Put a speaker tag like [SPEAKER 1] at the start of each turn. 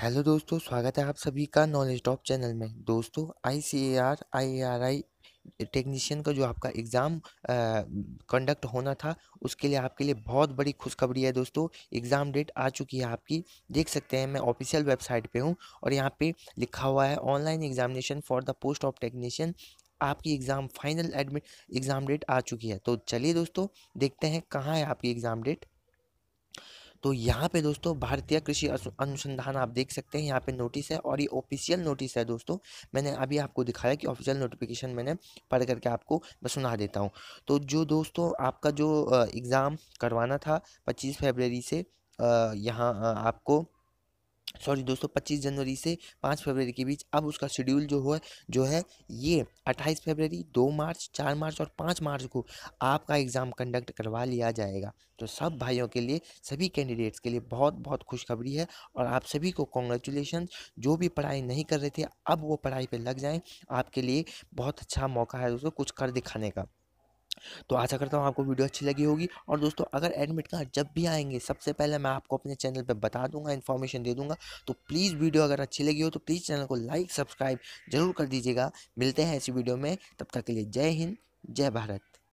[SPEAKER 1] hello दोस्तों स्वागत है आप सभी का नॉलेज टॉप चैनल में दोस्तों I C A R I A R I technician का जो आपका एग्ज़ाम कंडक्ट होना था उसके लिए आपके लिए बहुत बड़ी खुशखबरी है दोस्तों एग्ज़ाम डेट आ चुकी है आपकी देख सकते हैं मैं ऑफिशियल वेबसाइट पे हूँ और यहाँ पे लिखा हुआ है online examination for the post of technician आपकी exam final admit exam date आ चुकी है तो चलिए दोस्तों देखते हैं कहाँ है आपकी एग्ज़ाम डेट तो यहाँ पे दोस्तों भारतीय कृषि अनुसंधान आप देख सकते हैं यहाँ पे नोटिस है और ये ऑफिशियल नोटिस है दोस्तों मैंने अभी आपको दिखाया कि ऑफिशियल नोटिफिकेशन मैंने पढ़ करके आपको मैं सुना देता हूँ तो जो दोस्तों आपका जो एग्ज़ाम करवाना था पच्चीस फरवरी से यहाँ आपको सॉरी दोस्तों 25 जनवरी से 5 फरवरी के बीच अब उसका शेड्यूल जो है जो है ये 28 फरवरी 2 मार्च 4 मार्च और 5 मार्च को आपका एग्ज़ाम कंडक्ट करवा लिया जाएगा तो सब भाइयों के लिए सभी कैंडिडेट्स के लिए बहुत बहुत खुशखबरी है और आप सभी को कॉन्ग्रेचुलेशन जो भी पढ़ाई नहीं कर रहे थे अब वो पढ़ाई पर लग जाएँ आपके लिए बहुत अच्छा मौका है दोस्तों कुछ कर दिखाने का तो आशा करता हूँ आपको वीडियो अच्छी लगी होगी और दोस्तों अगर एडमिट कार्ड जब भी आएंगे सबसे पहले मैं आपको अपने चैनल पर बता दूंगा इन्फॉर्मेशन दे दूंगा तो प्लीज़ वीडियो अगर अच्छी लगी हो तो प्लीज़ चैनल को लाइक सब्सक्राइब जरूर कर दीजिएगा मिलते हैं ऐसी वीडियो में तब तक के लिए जय हिंद जय भारत